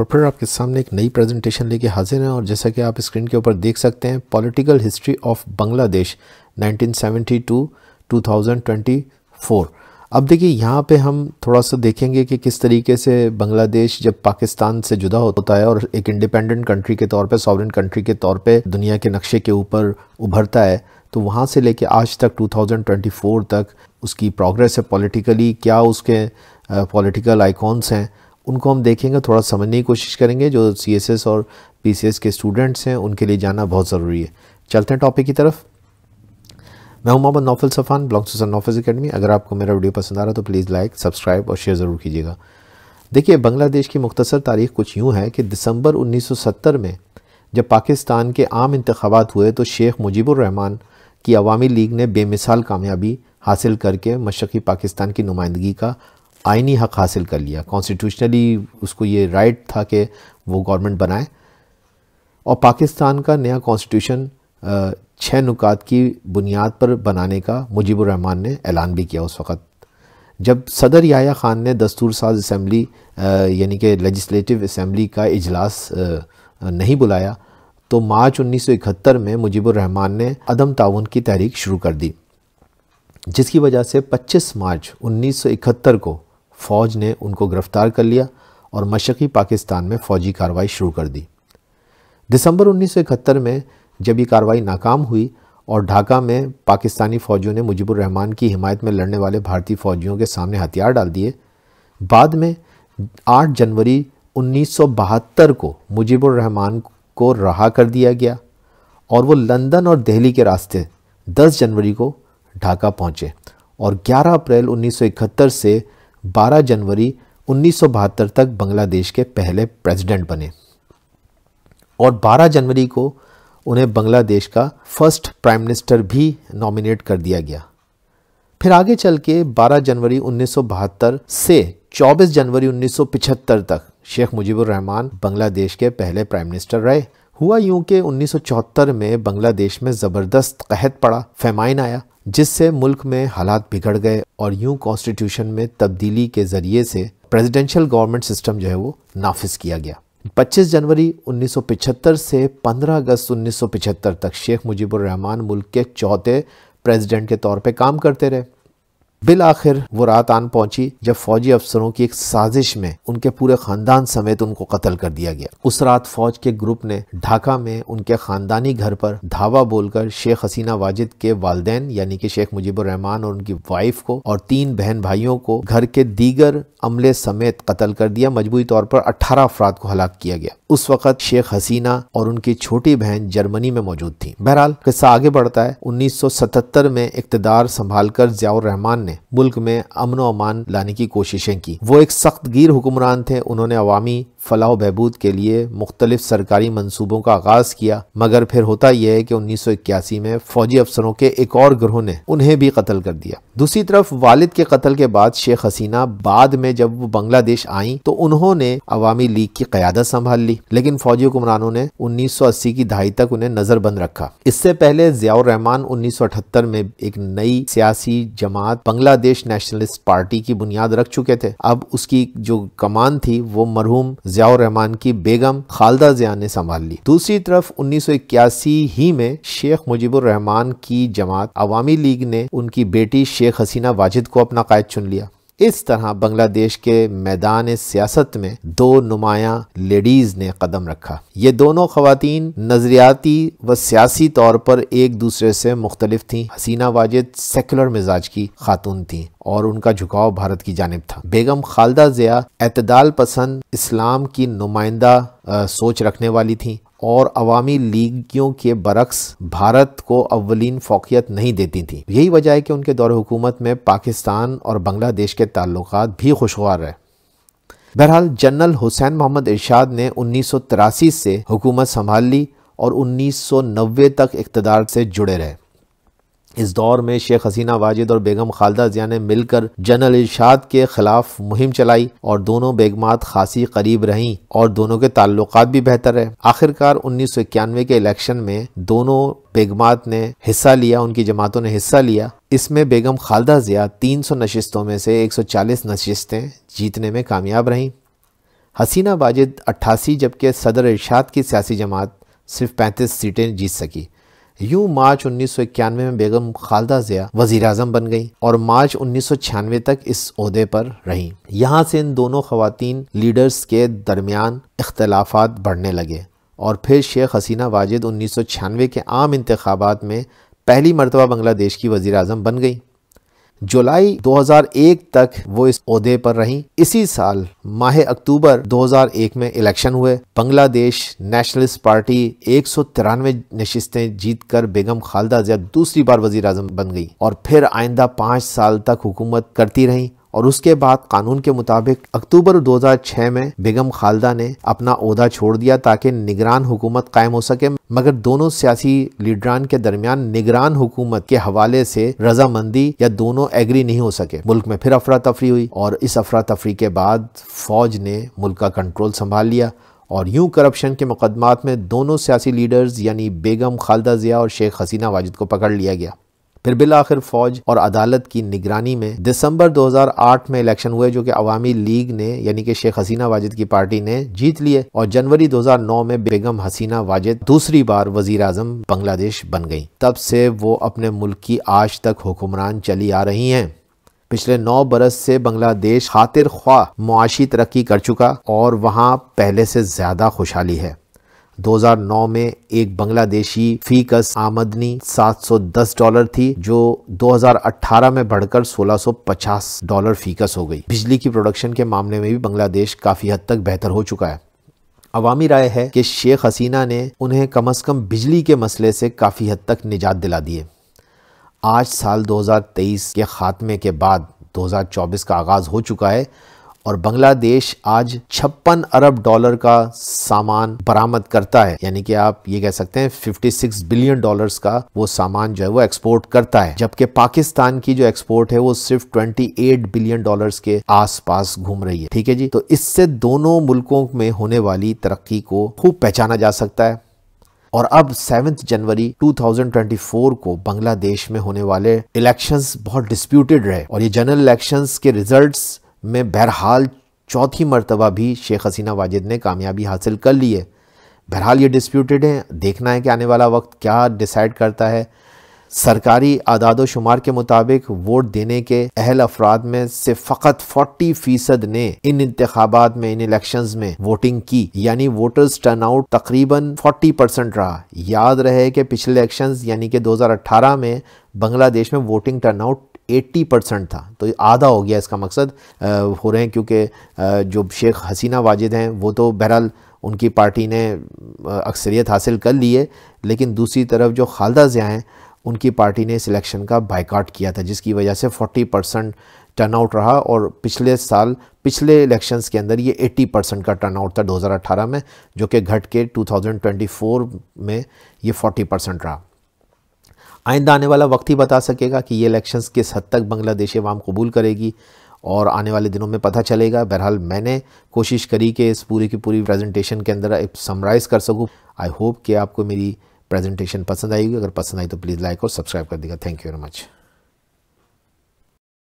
और फिर आपके सामने एक नई प्रेजेंटेशन लेके हाजिर हैं और जैसा कि आप स्क्रीन के ऊपर देख सकते हैं पॉलिटिकल हिस्ट्री ऑफ बांग्लादेश 1972 2024 अब देखिए यहाँ पे हम थोड़ा सा देखेंगे कि किस तरीके से बांग्लादेश जब पाकिस्तान से जुदा होता है और एक इंडिपेंडेंट कंट्री के तौर पे सॉवरन कंट्री के तौर पर दुनिया के नक्शे के ऊपर उभरता है तो वहाँ से लेके आज तक 2024 तक उसकी प्रोग्रेस है पॉलिटिकली क्या उसके पॉलिटिकल आइकॉन्स हैं उनको हम देखेंगे थोड़ा समझने की कोशिश करेंगे जो सी और पी के स्टूडेंट्स हैं उनके लिए जाना बहुत ज़रूरी है चलते हैं टॉपिक की तरफ मैं हूं मोहम्मद नौफिल सफ़ान ब्लॉग सुसन नौफिस अकेडमी अगर आपको मेरा वीडियो पसंद आ रहा है तो प्लीज़ लाइक सब्सक्राइब और शेयर ज़रूर कीजिएगा देखिए बांग्लादेश की मुख्तसर तारीख कुछ यूँ है कि दिसंबर 1970 में जब पाकिस्तान के आम इंतबात हुए तो शेख मुजीबरहमान की अवामी लीग ने बेमिसाल कामयाबी हासिल करके मशी पाकिस्तान की नुमाइंदगी का आइनी हक हासिल कर लिया कॉन्स्टिट्यूशनली उसको ये राइट था कि वो गवर्नमेंट बनाए और पाकिस्तान का नया कॉन्स्टिट्यूशन छः नुकात की बुनियाद पर बनाने का मुजीबरहमान ने ऐलान भी किया उस वक्त जब सदर याया ख़ान ने दस्तूर साज इसम्बली यानी कि लजस्लेटिव इसम्बली का इजलास नहीं बुलाया तो मार्च 1971 में मुजीबरहमान ने अदम ताउन की तहरीक शुरू कर दी जिसकी वजह से 25 मार्च 1971 को फ़ौज ने उनको गिरफ्तार कर लिया और मशक़ी पाकिस्तान में फ़ौजी कार्रवाई शुरू कर दी दिसंबर उन्नीस में जब ये कार्रवाई नाकाम हुई और ढाका में पाकिस्तानी फ़ौजियों ने मुजीबुर रहमान की हिमायत में लड़ने वाले भारतीय फ़ौजियों के सामने हथियार डाल दिए बाद में 8 जनवरी 1972 को मुजीबुर रहमान को रहा कर दिया गया और वो लंदन और दिल्ली के रास्ते 10 जनवरी को ढाका पहुंचे और 11 अप्रैल 1971 से 12 जनवरी उन्नीस तक बांग्लादेश के पहले प्रेसिडेंट बने और 12 जनवरी को उन्हें बांग्लादेश का फर्स्ट प्राइम मिनिस्टर भी नॉमिनेट कर दिया गया फिर आगे चल के बारह जनवरी उन्नीस से 24 जनवरी 1975 तक शेख मुजीबुर रहमान बांग्लादेश के पहले प्राइम मिनिस्टर रहे हुआ यूं कि 1974 में बांग्लादेश में ज़बरदस्त कहत पड़ा फैमाइन आया जिससे मुल्क में हालात बिगड़ गए और यूं कॉन्स्टिट्यूशन में तब्दीली के ज़रिए से प्रेसिडेंशियल गवर्नमेंट सिस्टम जो है वो नाफिज किया गया 25 जनवरी 1975 से 15 अगस्त 1975 तक शेख मुजीबुर रहमान मुल्क के चौथे प्रेसिडेंट के तौर पे काम करते रहे बिल आखिर वो रात आन पहुंची जब फौजी अफसरों की एक साजिश में उनके पूरे खानदान समेत उनको कत्ल कर दिया गया उस रात फौज के ग्रुप ने ढाका में उनके खानदानी घर पर धावा बोलकर शेख हसीना वाजिद के वालदेन यानी कि शेख मुजीबुर रहमान और उनकी वाइफ को और तीन बहन भाइयों को घर के दीगर अमले समेत कत्ल कर दिया मजबूरी तौर पर अट्ठारह अफराद को हलाक किया गया उस वक्त शेख हसीना और उनकी छोटी बहन जर्मनी में मौजूद थी बहरहाल किस्सा आगे बढ़ता है उन्नीस में इकतदार कर जियाउर रहमान ने मुल्क में अमन अमान लाने की कोशिशें की वो एक सख्त गिर हुक्मरान थे उन्होंने अवामी फलाह बहबूद के लिए मुख्तलिफ सरकारी मनसूबों का आगाज किया मगर फिर होता यह है कि उन्नीस सौ इक्यासी में फौजी अफसरों के एक और ग्रोह ने उन्हें भी कत्ल कर दिया दूसरी तरफ वालिद के कत्ल के बाद शेख हसीना बाद में जब वो बांग्लादेश आई तो उन्होंने अवामी लीग की क्यादत संभाल ली लेकिन फौजी हुक्मरानों ने उन्नीस सौ अस्सी की दहाई तक उन्हें नजरबंद रखा इससे पहले जियाउर रहमान उन्नीस सौ अठहत्तर में एक नई सियासी जमात बांग्लादेश नेशनलिस्ट पार्टी की बुनियाद रख चुके थे अब उसकी जो कमान थी वो मरहूम रहमान की बेगम खालदा जिया ने संभाल ली दूसरी तरफ उन्नीस ही में शेख मुजीबुर रहमान की जमात अवामी लीग ने उनकी बेटी शेख हसीना वाजिद को अपना कायद चुन लिया इस तरह बांग्लादेश के मैदान सियासत में दो नुमाया लेडीज ने कदम रखा ये दोनों खातन नजरियाती व सियासी तौर पर एक दूसरे से मुख्तलिफ थीं हसीना वाजिद सेकुलर मिजाज की खातून थीं और उनका झुकाव भारत की जानब था बेगम खालदा ज़िया एतदाल पसंद इस्लाम की नुमाइंदा सोच रखने वाली थीं और अवामी लीगियों के बरक्स भारत को अवलिन फोकियत नहीं देती थी यही वजह है कि उनके दौर हुकूमत में पाकिस्तान और बांग्लादेश के ताल्लुक भी खुशगवार रहे बहरहाल जनरल हुसैन मोहम्मद इरशाद ने उन्नीस से हुकूमत संभाल ली और 1990 तक इकतदार से जुड़े रहे इस दौर में शेख हसीना वाजिद और बेगम खालदा जिया ने मिलकर जनरल इर्शाद के खिलाफ मुहिम चलाई और दोनों बेगमात खासी करीब रहीं और दोनों के ताल्लुक भी बेहतर रहे आखिरकार उन्नीस सौ इक्यानवे के इलेक्शन में दोनों बेगमात ने हिस्सा लिया उनकी जमातों ने हिस्सा लिया इसमें बेगम खालदा जिया तीन सौ नशस्तों में से एक सौ चालीस नशस्तें जीतने में कामयाब रहीं हसीना वाजिद अट्ठासी जबकि सदर इर्शाद की सियासी जमात सिर्फ पैंतीस सीटें जीत सकी यूं मार्च उन्नीस में बेगम खालदा जिया वजीर अजम बन गई और मार्च उन्नीस तक इस अहदे पर रहीं यहाँ से इन दोनों खातन लीडर्स के दरमियान इख्तलाफा बढ़ने लगे और फिर शेख हसीना वाजिद उन्नीस के आम इंतबात में पहली मरतबा बांग्लादेश की वजीर अजम बन गई जुलाई 2001 तक वो इस अहदे पर रहीं इसी साल माह अक्टूबर 2001 में इलेक्शन हुए बांग्लादेश नेशनलिस्ट पार्टी एक सौ तिरानवे नशस्तें जीत कर बेगम खालदा जब दूसरी बार वजीर आजम बन गई और फिर आइंदा पाँच साल तक हुकूमत करती रहीं और उसके बाद कानून के मुताबिक अक्टूबर 2006 में बेगम खालदा ने अपना ओहदा छोड़ दिया ताकि निगरान हुकूमत कायम हो सके मगर दोनों सियासी लीडरान के दरमियान निगरान हुकूमत के हवाले से रजामंदी या दोनों एग्री नहीं हो सके मुल्क में फिर अफरा तफरी हुई और इस अफरा तफरी के बाद फौज ने मुल्क का कंट्रोल संभाल लिया और यूं करप्शन के मुकदमात में दोनों सियासी लीडर्स यानी बेगम खालदा जिया और शेख हसीना वाजिद को पकड़ लिया गया फिर बिल आखिर फौज और अदालत की निगरानी में दिसंबर 2008 में इलेक्शन हुए जो कि अवामी लीग ने यानी कि शेख हसीना वाजिद की पार्टी ने जीत लिए और जनवरी 2009 में बेगम हसीना वाजिद दूसरी बार वजीर अजम बांग्लादेश बन गई तब से वो अपने मुल्क की आज तक हुक्मरान चली आ रही हैं पिछले नौ बरस से बांग्लादेश खातिर ख्वा मुआशी तरक्की कर चुका और वहाँ पहले से ज़्यादा खुशहाली है 2009 में एक बांग्लादेशी फीकस आमदनी 710 डॉलर थी जो 2018 में बढ़कर 1650 डॉलर फीकस हो गई बिजली की प्रोडक्शन के मामले में भी बांग्लादेश काफ़ी हद तक बेहतर हो चुका है अवामी राय है कि शेख हसीना ने उन्हें कम अज़ कम बिजली के मसले से काफ़ी हद तक निजात दिला दिए आज साल 2023 के ख़ात्मे के बाद 2024 का आगाज़ हो चुका है और बांग्लादेश आज छप्पन अरब डॉलर का सामान बरामद करता है यानी कि आप ये कह सकते हैं 56 बिलियन डॉलर्स का वो सामान जो है वो एक्सपोर्ट करता है जबकि पाकिस्तान की जो एक्सपोर्ट है वो सिर्फ 28 बिलियन डॉलर्स के आसपास घूम रही है ठीक है जी तो इससे दोनों मुल्कों में होने वाली तरक्की को खूब पहचाना जा सकता है और अब सेवन्थ जनवरी 2024 को बांग्लादेश में होने वाले इलेक्शंस बहुत डिस्प्यूटेड रहे और ये जनरल इलेक्शंस के रिजल्ट्स में बहरहाल चौथी मरतबा भी शेख हसीना वाजिद ने कामयाबी हासिल कर ली है बहरहाल ये डिस्प्यूटेड है देखना है कि आने वाला वक्त क्या डिसाइड करता है सरकारी आदाद शुमार के मुताबिक वोट देने के अहल अफराद में से फ़कत 40 फीसद ने इन इंतबात में इन इलेक्शंस में वोटिंग की यानी वोटर्स टर्न आउट तकरीबन 40 परसेंट रहा याद रहे कि पिछले इलेक्शंस यानी कि 2018 में बांग्लादेश में वोटिंग टर्न आउट 80 परसेंट था तो आधा हो गया इसका मकसद आ, हो रहे हैं क्योंकि जो शेख हसीना वाजिद हैं वो तो बहरहाल उनकी पार्टी ने अक्सरियत हासिल कर ली है लेकिन दूसरी तरफ जो खालदा ज़िया हैं उनकी पार्टी ने सिलेक्शन का बाइकाट किया था जिसकी वजह से 40 परसेंट टर्नआउट रहा और पिछले साल पिछले इलेक्शंस के अंदर ये 80 परसेंट का टर्नआउट था 2018 में जो कि घट के 2024 में ये 40 परसेंट रहा आइंदा आने वाला वक्त ही बता सकेगा कि ये इलेक्शन किस हद तक बांग्लादेश अवाम कबूल करेगी और आने वाले दिनों में पता चलेगा बहरहाल मैंने कोशिश करी कि इस पूरी की पूरी प्रेजेंटेशन के अंदर एक समराइज़ कर सकूँ आई होप कि आपको मेरी प्रेजेंटेशन पसंद आएगी अगर पसंद आई तो प्लीज़ लाइक और सब्सक्राइब कर देगा थैंक यू वेरी मच